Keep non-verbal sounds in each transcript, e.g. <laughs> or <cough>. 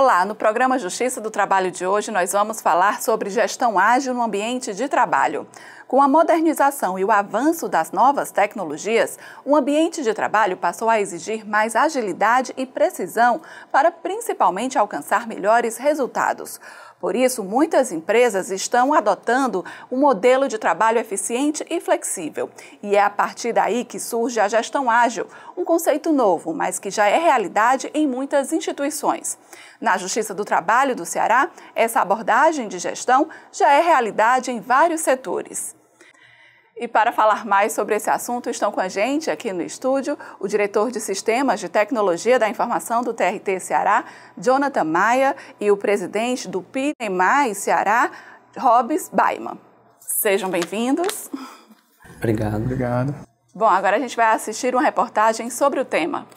Olá, no programa Justiça do Trabalho de hoje nós vamos falar sobre gestão ágil no ambiente de trabalho. Com a modernização e o avanço das novas tecnologias, o ambiente de trabalho passou a exigir mais agilidade e precisão para principalmente alcançar melhores resultados. Por isso, muitas empresas estão adotando um modelo de trabalho eficiente e flexível. E é a partir daí que surge a gestão ágil, um conceito novo, mas que já é realidade em muitas instituições. Na Justiça do Trabalho do Ceará, essa abordagem de gestão já é realidade em vários setores. E para falar mais sobre esse assunto, estão com a gente aqui no estúdio o diretor de Sistemas de Tecnologia da Informação do TRT Ceará, Jonathan Maia, e o presidente do PINEMAI Ceará, Robes Baiman. Sejam bem-vindos. Obrigado. Obrigado. Bom, agora a gente vai assistir uma reportagem sobre o tema.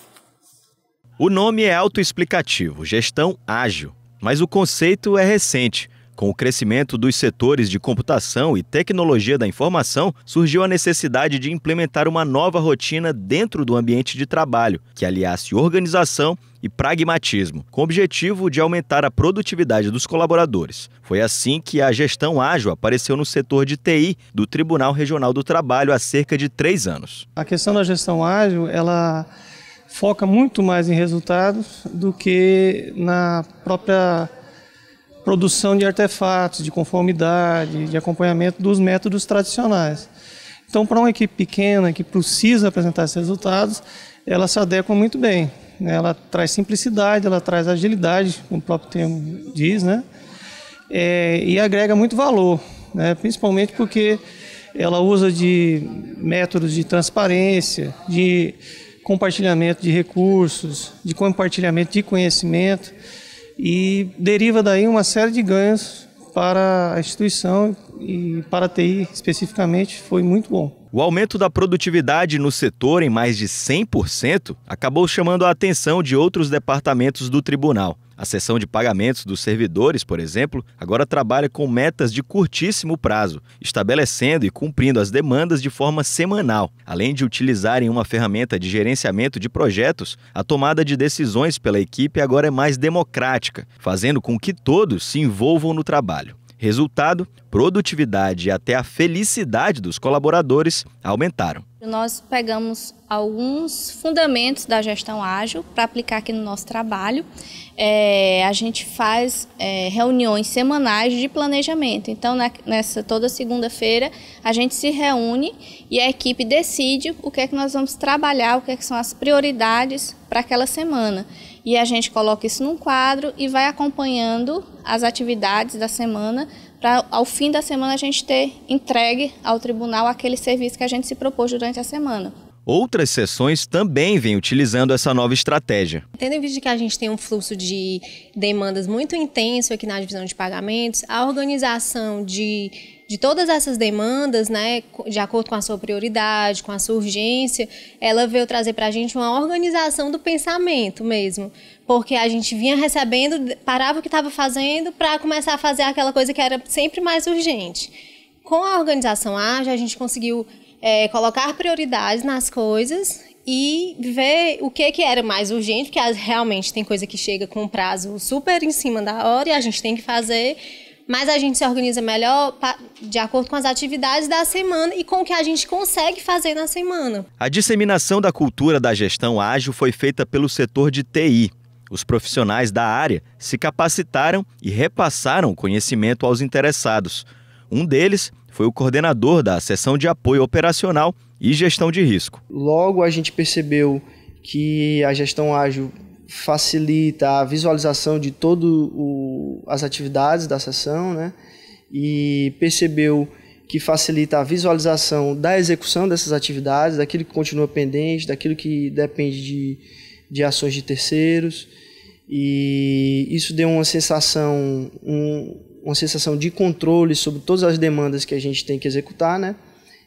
O nome é autoexplicativo, gestão ágil, mas o conceito é recente – com o crescimento dos setores de computação e tecnologia da informação, surgiu a necessidade de implementar uma nova rotina dentro do ambiente de trabalho, que aliasse organização e pragmatismo, com o objetivo de aumentar a produtividade dos colaboradores. Foi assim que a gestão ágil apareceu no setor de TI do Tribunal Regional do Trabalho há cerca de três anos. A questão da gestão ágil, ela foca muito mais em resultados do que na própria produção de artefatos, de conformidade, de acompanhamento dos métodos tradicionais. Então, para uma equipe pequena que precisa apresentar esses resultados, ela se adequa muito bem. Né? Ela traz simplicidade, ela traz agilidade, como o próprio termo diz, né? É, e agrega muito valor, né? principalmente porque ela usa de métodos de transparência, de compartilhamento de recursos, de compartilhamento de conhecimento e deriva daí uma série de ganhos para a instituição e para a TI especificamente foi muito bom. O aumento da produtividade no setor em mais de 100% acabou chamando a atenção de outros departamentos do tribunal. A seção de pagamentos dos servidores, por exemplo, agora trabalha com metas de curtíssimo prazo, estabelecendo e cumprindo as demandas de forma semanal, além de utilizarem uma ferramenta de gerenciamento de projetos, a tomada de decisões pela equipe agora é mais democrática, fazendo com que todos se envolvam no trabalho. Resultado: produtividade e até a felicidade dos colaboradores aumentaram. Nós pegamos alguns fundamentos da gestão ágil para aplicar aqui no nosso trabalho. É, a gente faz é, reuniões semanais de planejamento. Então, na, nessa toda segunda-feira, a gente se reúne e a equipe decide o que é que nós vamos trabalhar, o que, é que são as prioridades para aquela semana e a gente coloca isso num quadro e vai acompanhando as atividades da semana para ao fim da semana a gente ter entregue ao tribunal aquele serviço que a gente se propôs durante a semana. Outras sessões também vêm utilizando essa nova estratégia. Tendo em vista que a gente tem um fluxo de demandas muito intenso aqui na divisão de pagamentos, a organização de, de todas essas demandas, né, de acordo com a sua prioridade, com a sua urgência, ela veio trazer para a gente uma organização do pensamento mesmo. Porque a gente vinha recebendo, parava o que estava fazendo para começar a fazer aquela coisa que era sempre mais urgente. Com a organização ágil, a gente conseguiu é, colocar prioridades nas coisas e ver o que, que era mais urgente, porque realmente tem coisa que chega com um prazo super em cima da hora e a gente tem que fazer, mas a gente se organiza melhor de acordo com as atividades da semana e com o que a gente consegue fazer na semana. A disseminação da cultura da gestão ágil foi feita pelo setor de TI. Os profissionais da área se capacitaram e repassaram conhecimento aos interessados. Um deles foi o coordenador da seção de apoio operacional e gestão de risco. Logo a gente percebeu que a gestão ágil facilita a visualização de todo as atividades da sessão, né? E percebeu que facilita a visualização da execução dessas atividades, daquilo que continua pendente, daquilo que depende de, de ações de terceiros. E isso deu uma sensação, um, uma sensação de controle sobre todas as demandas que a gente tem que executar, né?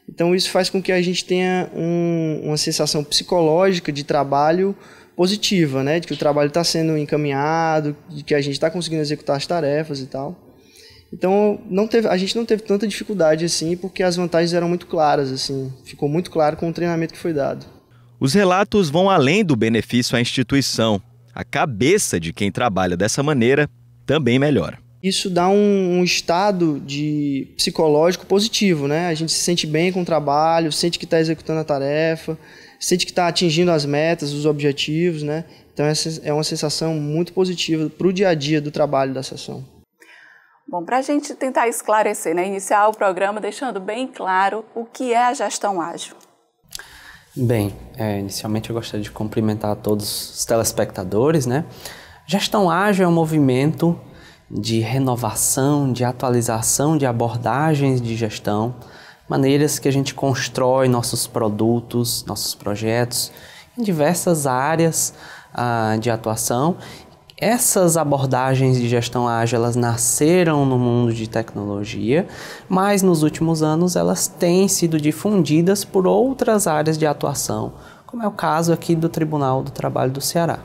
Então isso faz com que a gente tenha um, uma sensação psicológica de trabalho positiva, né? De que o trabalho está sendo encaminhado, de que a gente está conseguindo executar as tarefas e tal. Então não teve, a gente não teve tanta dificuldade assim, porque as vantagens eram muito claras assim. Ficou muito claro com o treinamento que foi dado. Os relatos vão além do benefício à instituição. A cabeça de quem trabalha dessa maneira também melhora isso dá um, um, estado de psicológico positivo, né? A gente se sente bem com o trabalho, sente que está executando a tarefa, sente que está atingindo as metas, os objetivos, né? Então essa é uma sensação muito positiva para o dia a dia do trabalho da sessão. Bom, para a gente tentar esclarecer, né? iniciar o programa deixando bem claro o que é a gestão ágil. Bem, é, inicialmente eu gostaria de cumprimentar a todos os telespectadores, né? Gestão ágil é um movimento de renovação, de atualização de abordagens de gestão, maneiras que a gente constrói nossos produtos, nossos projetos em diversas áreas ah, de atuação. Essas abordagens de gestão ágil elas nasceram no mundo de tecnologia, mas nos últimos anos elas têm sido difundidas por outras áreas de atuação, como é o caso aqui do Tribunal do Trabalho do Ceará.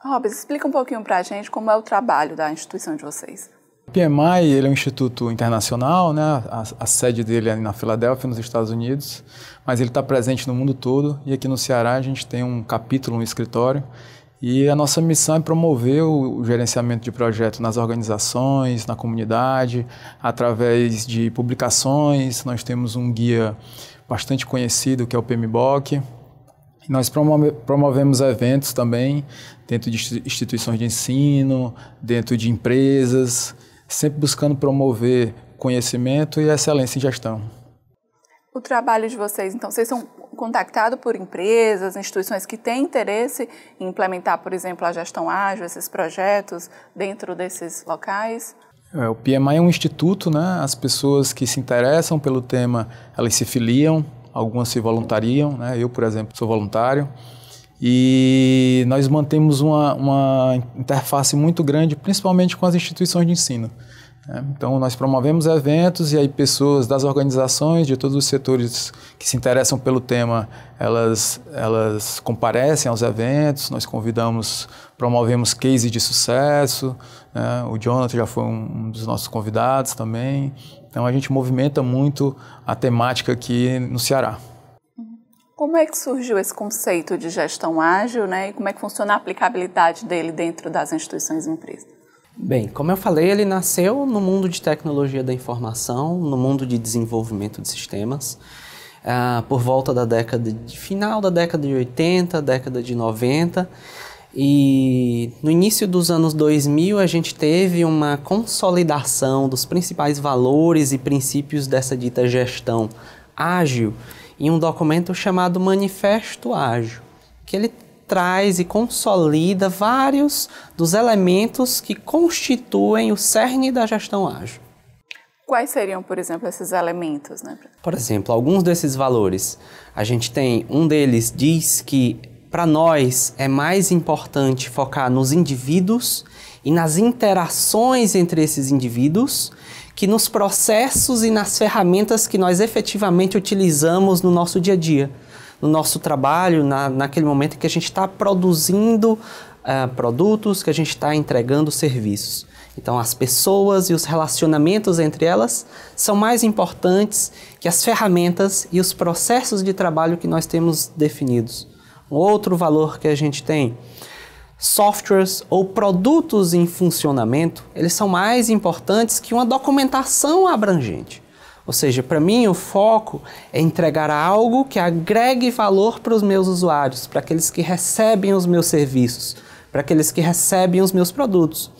Robes, explica um pouquinho para a gente como é o trabalho da instituição de vocês. O PMI ele é um instituto internacional, né? a, a sede dele é na Filadélfia, nos Estados Unidos, mas ele está presente no mundo todo e aqui no Ceará a gente tem um capítulo, um escritório e a nossa missão é promover o gerenciamento de projetos nas organizações, na comunidade, através de publicações. Nós temos um guia bastante conhecido que é o PMBOK, nós promovemos eventos também dentro de instituições de ensino, dentro de empresas, sempre buscando promover conhecimento e excelência em gestão. O trabalho de vocês, então, vocês são contactados por empresas, instituições que têm interesse em implementar, por exemplo, a gestão ágil, esses projetos dentro desses locais? É, o PMI é um instituto, né? As pessoas que se interessam pelo tema, elas se filiam algumas se voluntariam, né? eu, por exemplo, sou voluntário. E nós mantemos uma, uma interface muito grande, principalmente com as instituições de ensino. Né? Então, nós promovemos eventos e aí pessoas das organizações, de todos os setores que se interessam pelo tema, elas, elas comparecem aos eventos, nós convidamos, promovemos case de sucesso, né? o Jonathan já foi um dos nossos convidados também, então a gente movimenta muito a temática aqui no Ceará. Como é que surgiu esse conceito de gestão ágil né, e como é que funciona a aplicabilidade dele dentro das instituições e empresas? Bem, como eu falei, ele nasceu no mundo de tecnologia da informação, no mundo de desenvolvimento de sistemas, uh, por volta da década de final da década de 80, década de 90. E no início dos anos 2000 a gente teve uma consolidação dos principais valores e princípios dessa dita gestão ágil em um documento chamado Manifesto Ágil, que ele traz e consolida vários dos elementos que constituem o cerne da gestão ágil. Quais seriam, por exemplo, esses elementos? Né? Por exemplo, alguns desses valores. A gente tem um deles diz que para nós é mais importante focar nos indivíduos e nas interações entre esses indivíduos que nos processos e nas ferramentas que nós efetivamente utilizamos no nosso dia a dia, no nosso trabalho, na, naquele momento em que a gente está produzindo uh, produtos, que a gente está entregando serviços. Então, as pessoas e os relacionamentos entre elas são mais importantes que as ferramentas e os processos de trabalho que nós temos definidos. Outro valor que a gente tem softwares ou produtos em funcionamento, eles são mais importantes que uma documentação abrangente. Ou seja, para mim o foco é entregar algo que agregue valor para os meus usuários, para aqueles que recebem os meus serviços, para aqueles que recebem os meus produtos.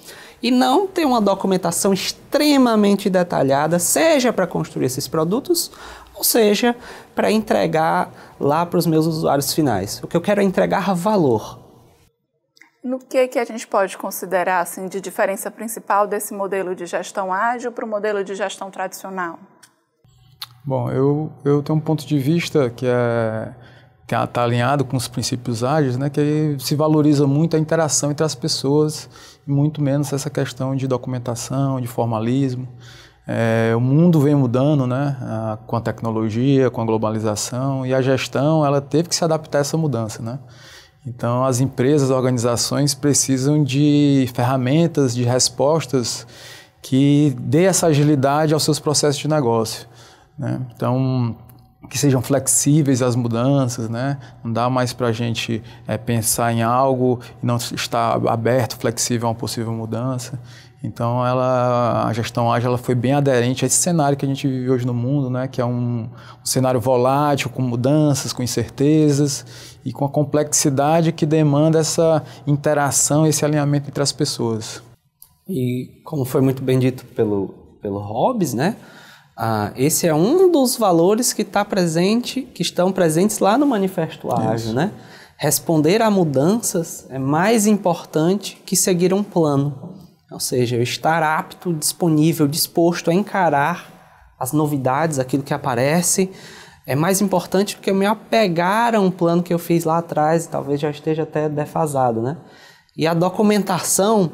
E não ter uma documentação extremamente detalhada, seja para construir esses produtos ou seja, para entregar lá para os meus usuários finais. O que eu quero é entregar valor. No que, que a gente pode considerar assim, de diferença principal desse modelo de gestão ágil para o modelo de gestão tradicional? Bom, eu, eu tenho um ponto de vista que é que está é, alinhado com os princípios ágeis, né, que se valoriza muito a interação entre as pessoas, muito menos essa questão de documentação, de formalismo. É, o mundo vem mudando, né? A, com a tecnologia, com a globalização e a gestão, ela teve que se adaptar a essa mudança, né? Então, as empresas, organizações precisam de ferramentas, de respostas que dê essa agilidade aos seus processos de negócio. Né? Então, que sejam flexíveis às mudanças, né? Não dá mais para a gente é, pensar em algo e não estar aberto, flexível a uma possível mudança. Então, ela, a gestão ágil ela foi bem aderente a esse cenário que a gente vive hoje no mundo, né? que é um, um cenário volátil, com mudanças, com incertezas e com a complexidade que demanda essa interação, esse alinhamento entre as pessoas. E como foi muito bem dito pelo, pelo Hobbes, né? Ah, esse é um dos valores que está presente, que estão presentes lá no Manifesto Ágil, né? Responder a mudanças é mais importante que seguir um plano. Ou seja, eu estar apto, disponível, disposto a encarar as novidades, aquilo que aparece, é mais importante do que eu me apegar a um plano que eu fiz lá atrás e talvez já esteja até defasado, né? E a documentação,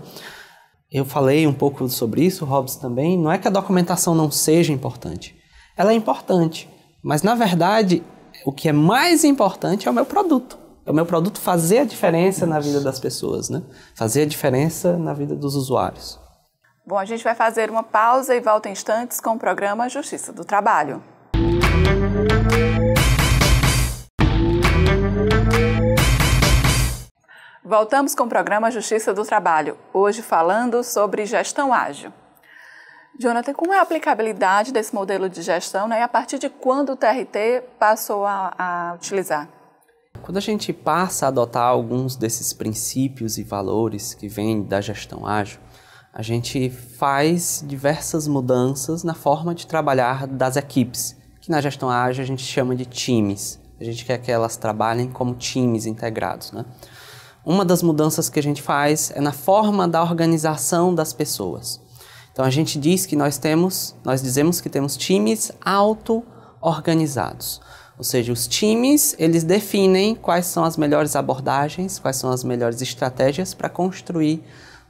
eu falei um pouco sobre isso, o Hobbes também, não é que a documentação não seja importante. Ela é importante, mas na verdade, o que é mais importante é o meu produto é o meu produto fazer a diferença na vida das pessoas, né? Fazer a diferença na vida dos usuários. Bom, a gente vai fazer uma pausa e volta em instantes com o programa Justiça do Trabalho. Voltamos com o programa Justiça do Trabalho, hoje falando sobre gestão ágil. Jonathan, como é a aplicabilidade desse modelo de gestão né, e a partir de quando o TRT passou a, a utilizar? Quando a gente passa a adotar alguns desses princípios e valores que vêm da gestão ágil, a gente faz diversas mudanças na forma de trabalhar das equipes, que na gestão ágil a gente chama de times. A gente quer que elas trabalhem como times integrados, né? Uma das mudanças que a gente faz é na forma da organização das pessoas. Então a gente diz que nós temos, nós dizemos que temos times auto-organizados. Ou seja, os times, eles definem quais são as melhores abordagens, quais são as melhores estratégias para construir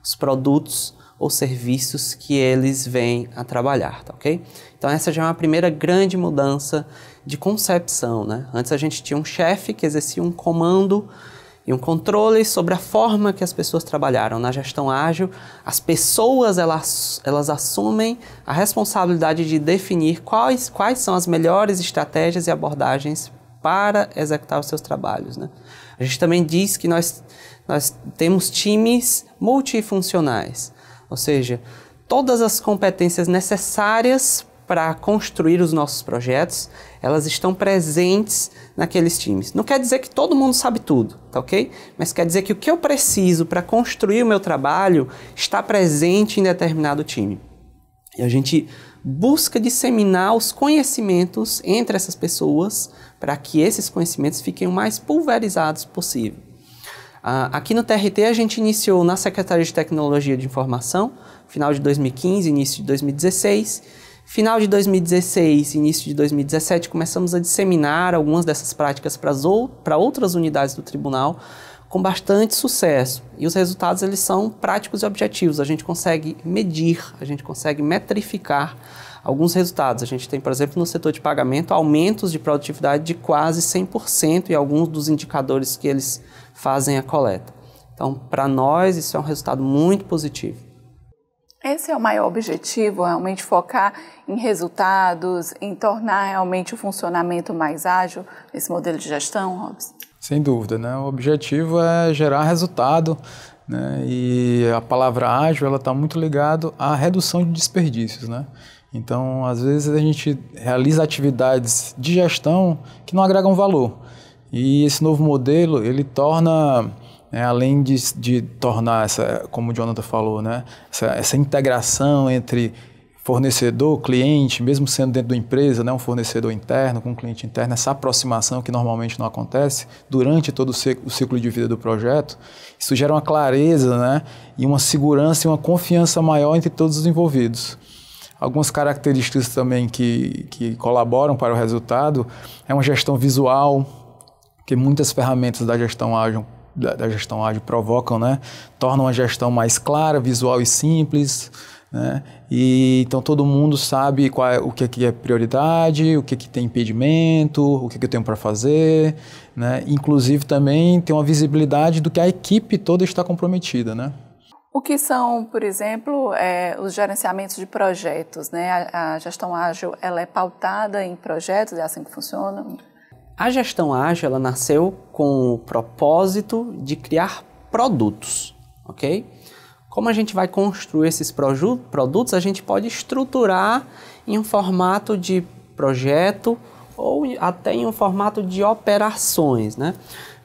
os produtos ou serviços que eles vêm a trabalhar, tá ok? Então essa já é uma primeira grande mudança de concepção, né? Antes a gente tinha um chefe que exercia um comando e um controle sobre a forma que as pessoas trabalharam. Na gestão ágil, as pessoas elas, elas assumem a responsabilidade de definir quais, quais são as melhores estratégias e abordagens para executar os seus trabalhos. Né? A gente também diz que nós, nós temos times multifuncionais, ou seja, todas as competências necessárias para construir os nossos projetos, elas estão presentes naqueles times. Não quer dizer que todo mundo sabe tudo, tá ok? Mas quer dizer que o que eu preciso para construir o meu trabalho está presente em determinado time. E a gente busca disseminar os conhecimentos entre essas pessoas para que esses conhecimentos fiquem o mais pulverizados possível. Ah, aqui no TRT a gente iniciou na Secretaria de Tecnologia de Informação, final de 2015, início de 2016, Final de 2016, início de 2017, começamos a disseminar algumas dessas práticas para outras unidades do tribunal com bastante sucesso. E os resultados eles são práticos e objetivos. A gente consegue medir, a gente consegue metrificar alguns resultados. A gente tem, por exemplo, no setor de pagamento, aumentos de produtividade de quase 100% e alguns dos indicadores que eles fazem a coleta. Então, para nós, isso é um resultado muito positivo. Esse é o maior objetivo, realmente focar em resultados, em tornar realmente o funcionamento mais ágil esse modelo de gestão, Robson? Sem dúvida, né? O objetivo é gerar resultado, né? E a palavra ágil, ela está muito ligado à redução de desperdícios, né? Então, às vezes a gente realiza atividades de gestão que não agregam valor. E esse novo modelo, ele torna né? Além de, de tornar essa, como o Jonathan falou, né? essa, essa integração entre fornecedor, cliente, mesmo sendo dentro da empresa, né, um fornecedor interno com um cliente interno, essa aproximação que normalmente não acontece durante todo o ciclo de vida do projeto, isso gera uma clareza né, e uma segurança e uma confiança maior entre todos os envolvidos. Algumas características também que, que colaboram para o resultado é uma gestão visual, que muitas ferramentas da gestão ágil da, da gestão ágil provocam, né? Tornam a gestão mais clara, visual e simples, né? E então todo mundo sabe qual é, o que, é que é prioridade, o que, é que tem impedimento, o que, é que eu tenho para fazer, né? Inclusive também tem uma visibilidade do que a equipe toda está comprometida, né? O que são, por exemplo, é, os gerenciamentos de projetos, né? A, a, gestão ágil, ela é pautada em projetos, é assim que funciona? A gestão ágil ela nasceu com o propósito de criar produtos, ok? Como a gente vai construir esses produtos, a gente pode estruturar em um formato de projeto ou até em um formato de operações, né?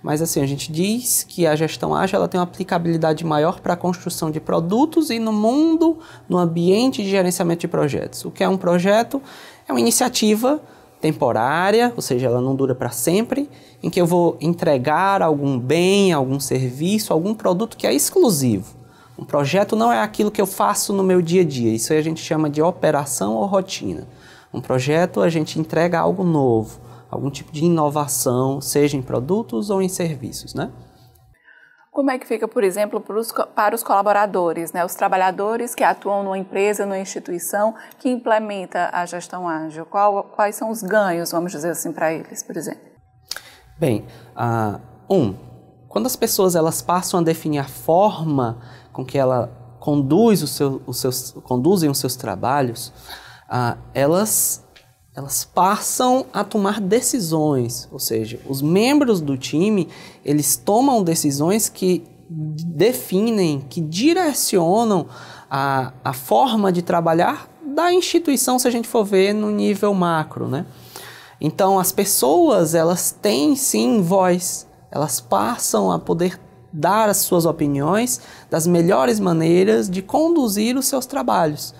Mas assim, a gente diz que a gestão ágil ela tem uma aplicabilidade maior para a construção de produtos e no mundo, no ambiente de gerenciamento de projetos. O que é um projeto? É uma iniciativa temporária, ou seja, ela não dura para sempre, em que eu vou entregar algum bem, algum serviço, algum produto que é exclusivo. Um projeto não é aquilo que eu faço no meu dia a dia, isso a gente chama de operação ou rotina. Um projeto a gente entrega algo novo, algum tipo de inovação, seja em produtos ou em serviços, né? Como é que fica, por exemplo, para os, para os colaboradores, né? os trabalhadores que atuam numa empresa, numa instituição que implementa a gestão ágil? Qual, quais são os ganhos, vamos dizer assim, para eles, por exemplo? Bem, uh, um, quando as pessoas elas passam a definir a forma com que ela conduz os seu, os seus, conduzem os seus trabalhos, elas elas passam a tomar decisões, ou seja, os membros do time, eles tomam decisões que definem, que direcionam a, a forma de trabalhar da instituição, se a gente for ver no nível macro, né? Então, as pessoas, elas têm sim voz, elas passam a poder dar as suas opiniões das melhores maneiras de conduzir os seus trabalhos.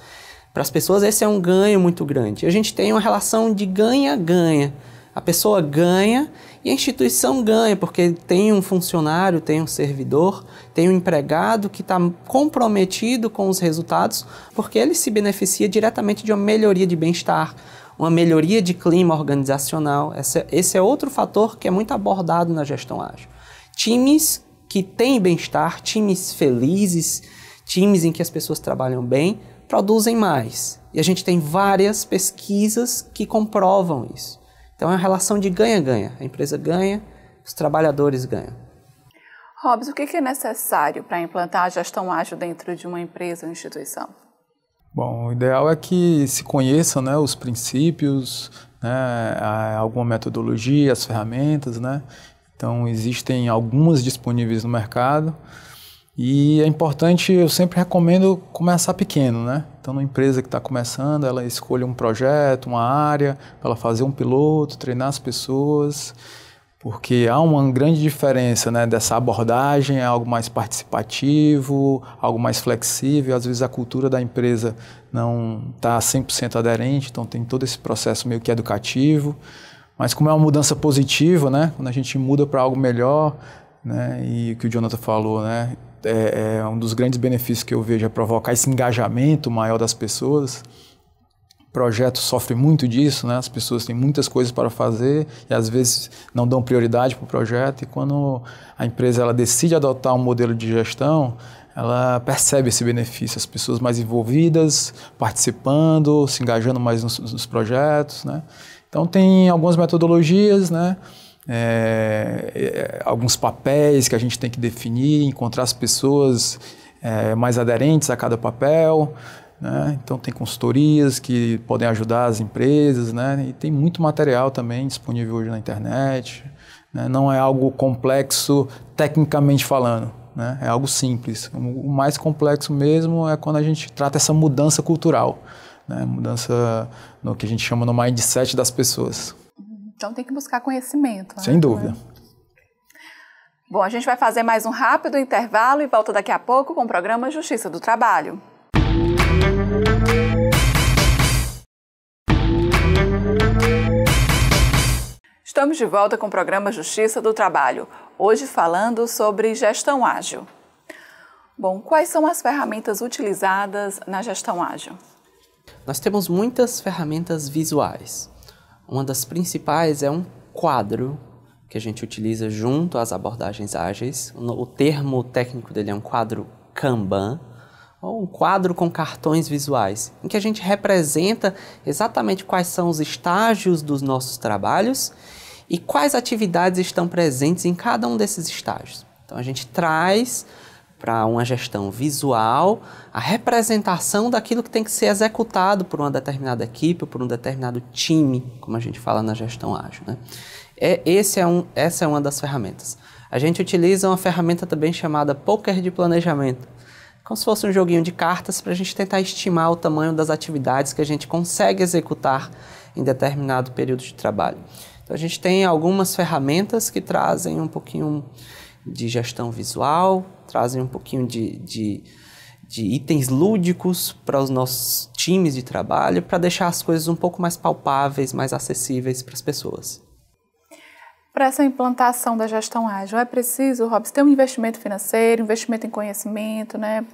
Para as pessoas, esse é um ganho muito grande. A gente tem uma relação de ganha-ganha. A pessoa ganha e a instituição ganha, porque tem um funcionário, tem um servidor, tem um empregado que está comprometido com os resultados, porque ele se beneficia diretamente de uma melhoria de bem-estar, uma melhoria de clima organizacional. Esse, esse é outro fator que é muito abordado na gestão ágil. Times que têm bem-estar, times felizes, times em que as pessoas trabalham bem, produzem mais. E a gente tem várias pesquisas que comprovam isso. Então é uma relação de ganha-ganha. A empresa ganha, os trabalhadores ganham. Robs, o que é necessário para implantar a gestão ágil dentro de uma empresa ou instituição? Bom, o ideal é que se conheçam né, os princípios, né, alguma metodologia, as ferramentas, né? Então existem algumas disponíveis no mercado. E é importante, eu sempre recomendo começar pequeno, né? Então, uma empresa que está começando, ela escolha um projeto, uma área, para ela fazer um piloto, treinar as pessoas, porque há uma grande diferença né, dessa abordagem, é algo mais participativo, algo mais flexível, às vezes a cultura da empresa não está 100% aderente, então tem todo esse processo meio que educativo, mas como é uma mudança positiva, né? Quando a gente muda para algo melhor, né? E o que o Jonathan falou, né? é, é um dos grandes benefícios que eu vejo é provocar esse engajamento maior das pessoas. O projeto sofre muito disso, né? As pessoas têm muitas coisas para fazer e às vezes não dão prioridade para o projeto. E quando a empresa ela decide adotar um modelo de gestão, ela percebe esse benefício, as pessoas mais envolvidas, participando, se engajando mais nos, nos projetos, né? Então tem algumas metodologias, né? É, é, alguns papéis que a gente tem que definir, encontrar as pessoas é, mais aderentes a cada papel. Né? Então, tem consultorias que podem ajudar as empresas, né? e tem muito material também disponível hoje na internet. Né? Não é algo complexo tecnicamente falando. Né? É algo simples. O mais complexo mesmo é quando a gente trata essa mudança cultural, né? mudança no que a gente chama no mindset das pessoas. Então tem que buscar conhecimento. Né? Sem dúvida. Bom, a gente vai fazer mais um rápido intervalo e volta daqui a pouco com o programa Justiça do Trabalho. Estamos de volta com o programa Justiça do Trabalho, hoje falando sobre gestão ágil. Bom, quais são as ferramentas utilizadas na gestão ágil? Nós temos muitas ferramentas visuais. Uma das principais é um quadro que a gente utiliza junto às abordagens ágeis. O termo técnico dele é um quadro Kanban, ou um quadro com cartões visuais, em que a gente representa exatamente quais são os estágios dos nossos trabalhos e quais atividades estão presentes em cada um desses estágios. Então a gente traz para uma gestão visual, a representação daquilo que tem que ser executado por uma determinada equipe, por um determinado time, como a gente fala na gestão ágil. Né? É, esse é um, essa é uma das ferramentas. A gente utiliza uma ferramenta também chamada Poker de Planejamento, como se fosse um joguinho de cartas para a gente tentar estimar o tamanho das atividades que a gente consegue executar em determinado período de trabalho. Então, a gente tem algumas ferramentas que trazem um pouquinho de gestão visual, trazem um pouquinho de, de, de itens lúdicos para os nossos times de trabalho, para deixar as coisas um pouco mais palpáveis, mais acessíveis para as pessoas. Para essa implantação da gestão ágil, é preciso, Robson, ter um investimento financeiro, investimento em conhecimento, né?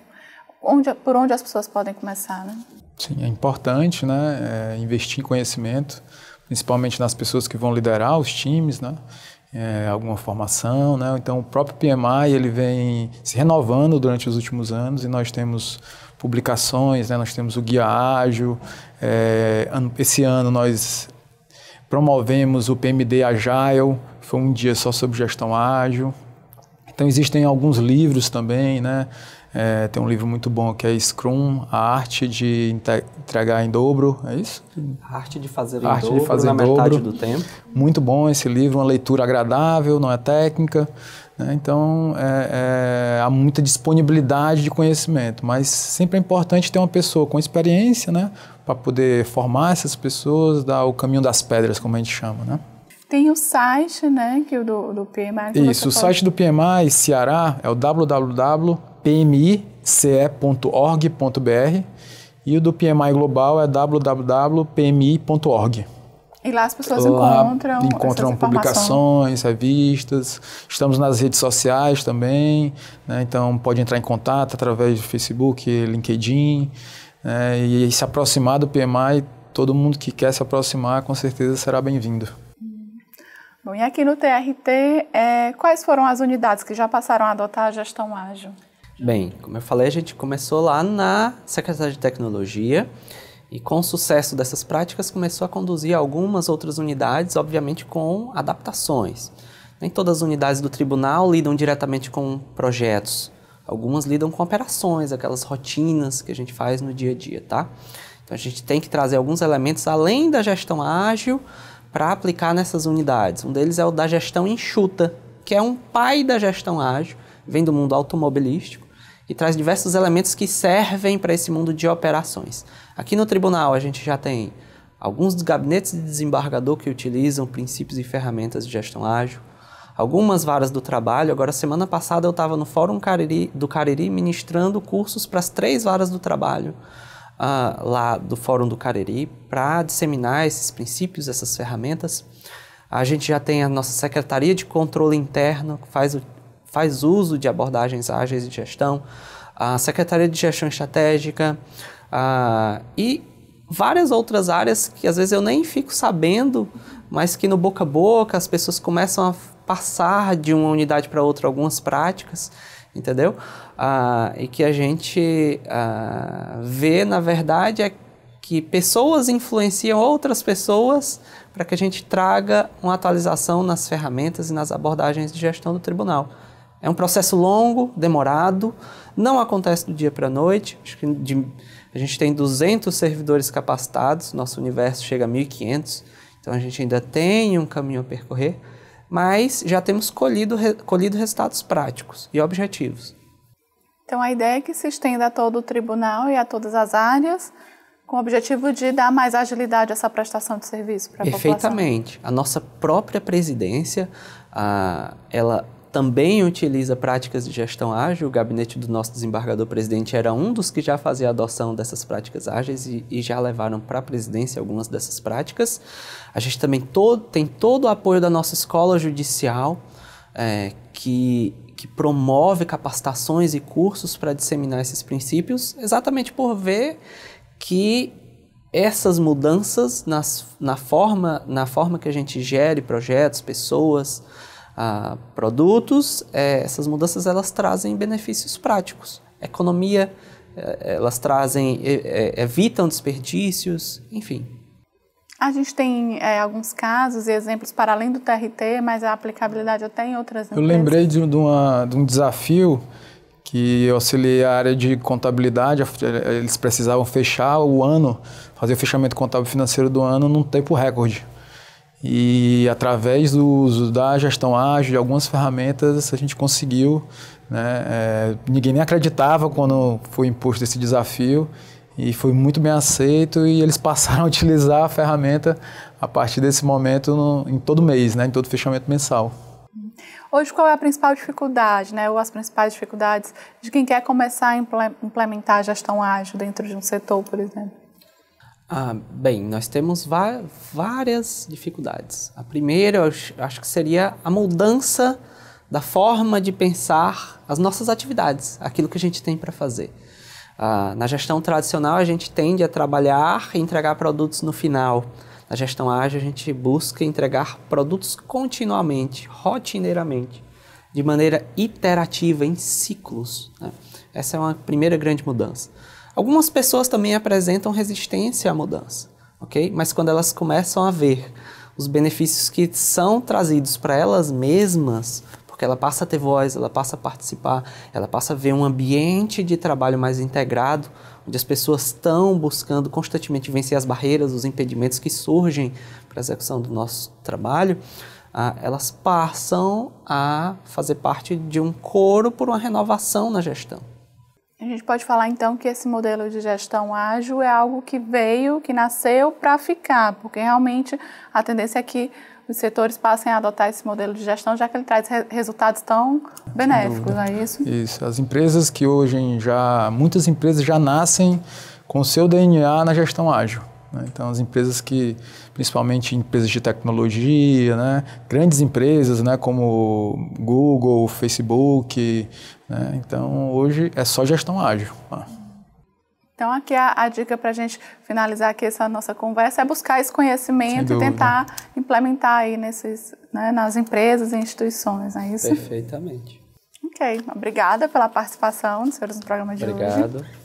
Onde, por onde as pessoas podem começar, né? Sim, é importante, né? É, investir em conhecimento, principalmente nas pessoas que vão liderar os times, né? é, alguma formação, né? Então o próprio PMI ele vem se renovando durante os últimos anos e nós temos publicações, né? Nós temos o guia ágil. É, esse ano nós promovemos o PMD Agile, foi um dia só sobre gestão ágil. Então existem alguns livros também, né? É, tem um livro muito bom que é Scrum, a arte de entregar em dobro, é isso? A arte de fazer em arte dobro de fazer na dobro. metade do tempo. Muito bom esse livro, uma leitura agradável, não é técnica. Né? Então, é, é, há muita disponibilidade de conhecimento, mas sempre é importante ter uma pessoa com experiência, né? Para poder formar essas pessoas, dar o caminho das pedras, como a gente chama, né? Tem o site, né, que é do, do PMI. Isso, o site do PMI Ceará é o www pmice.org.br e o do PMI Global é www.pmi.org. E lá as pessoas lá encontram. Encontram publicações, revistas. Estamos nas redes sociais também. Né? Então pode entrar em contato através do Facebook, LinkedIn. Né? E se aproximar do PMI, todo mundo que quer se aproximar com certeza será bem-vindo. Bom, e aqui no TRT, é, quais foram as unidades que já passaram a adotar a gestão ágil? Bem, como eu falei, a gente começou lá na Secretaria de Tecnologia e com o sucesso dessas práticas começou a conduzir algumas outras unidades, obviamente com adaptações. Nem todas as unidades do tribunal lidam diretamente com projetos. Algumas lidam com operações, aquelas rotinas que a gente faz no dia a dia, tá? Então a gente tem que trazer alguns elementos além da gestão ágil para aplicar nessas unidades. Um deles é o da gestão enxuta, que é um pai da gestão ágil, vem do mundo automobilístico e traz diversos elementos que servem para esse mundo de operações. Aqui no tribunal a gente já tem alguns gabinetes de desembargador que utilizam princípios e ferramentas de gestão ágil, algumas varas do trabalho. Agora, semana passada eu estava no Fórum Cariri, do Cariri ministrando cursos para as três varas do trabalho uh, lá do Fórum do Cariri para disseminar esses princípios, essas ferramentas. A gente já tem a nossa Secretaria de Controle Interno, que faz o faz uso de abordagens ágeis de gestão, a Secretaria de Gestão Estratégica a, e várias outras áreas que às vezes eu nem fico sabendo, mas que no boca a boca as pessoas começam a passar de uma unidade para outra algumas práticas, entendeu? Ah, e que a gente vê, na verdade, é que pessoas influenciam outras pessoas para que a gente traga uma atualização nas ferramentas e nas abordagens de gestão do tribunal. É um processo longo, demorado, não acontece do dia para a noite. De, a gente tem 200 servidores capacitados, nosso universo chega a 1.500, então a gente ainda tem um caminho a percorrer, mas já temos colhido, colhido resultados práticos e objetivos. Então a ideia é que se estenda a todo o tribunal e a todas as áreas, com o objetivo de dar mais agilidade a essa prestação de serviço para a população. Perfeitamente. A nossa própria presidência, ah, ela também utiliza práticas de gestão ágil. O gabinete do nosso desembargador presidente era um dos que já fazia adoção dessas práticas ágeis e, e já levaram para a presidência algumas dessas práticas. A gente também todo, tem todo o apoio da nossa escola judicial, é, que, que promove capacitações e cursos para disseminar esses princípios, exatamente por ver que essas mudanças nas, na, forma, na forma que a gente gere projetos, pessoas, a produtos, é, essas mudanças elas trazem benefícios práticos. Economia, é, elas trazem, é, evitam desperdícios, enfim. A gente tem alguns casos e exemplos para além do TRT, mas a aplicabilidade até em outras Eu lembrei de, uma, de um desafio que auxiliei a área de contabilidade, eles precisavam fechar o ano, fazer o fechamento contábil financeiro do ano num tempo recorde. E através do uso da gestão ágil, de algumas ferramentas, a gente conseguiu. Né? É, ninguém nem acreditava quando foi imposto esse desafio e foi muito bem aceito e eles passaram a <laughs> utilizar a ferramenta a partir desse momento no, em todo mês, né? em todo fechamento mensal. Hoje, qual é a principal dificuldade, né, ou as principais dificuldades de quem quer começar a implementar a gestão ágil dentro de um setor, por exemplo? Ah, bem, nós temos várias dificuldades. A primeira, acho que seria a mudança da forma de pensar as nossas atividades, aquilo que a gente tem para fazer. Ah, na gestão tradicional, a gente tende a trabalhar e entregar produtos no final. Na gestão ágil, a gente busca entregar produtos continuamente, rotineiramente, de maneira iterativa, em ciclos. Né? Essa é uma primeira grande mudança. Algumas pessoas também apresentam resistência à mudança, ok? Mas quando elas começam a ver os benefícios que são trazidos para elas mesmas, porque ela passa a ter voz, ela passa a participar, ela passa a ver um ambiente de trabalho mais integrado, onde as pessoas estão buscando constantemente vencer as barreiras, os impedimentos que surgem para a execução do nosso trabalho, ah, elas passam a fazer parte de um coro por uma renovação na gestão. A gente pode falar então que esse modelo de gestão ágil é algo que veio, que nasceu para ficar, porque realmente a tendência é que os setores passem a adotar esse modelo de gestão, já que ele traz resultados tão benéficos, não é isso? Isso. As empresas que hoje já, muitas empresas já nascem com seu DNA na gestão ágil. Né? Então, as empresas que principalmente empresas de tecnologia, né? grandes empresas né? como Google, Facebook. Né? Então, hoje é só gestão ágil. Então, aqui a, a dica para a gente finalizar aqui essa nossa conversa é buscar esse conhecimento e tentar implementar aí nesses, né, nas empresas e instituições, não é isso? Perfeitamente. Ok, obrigada pela participação dos senhores no programa de Obrigado. hoje. Obrigado.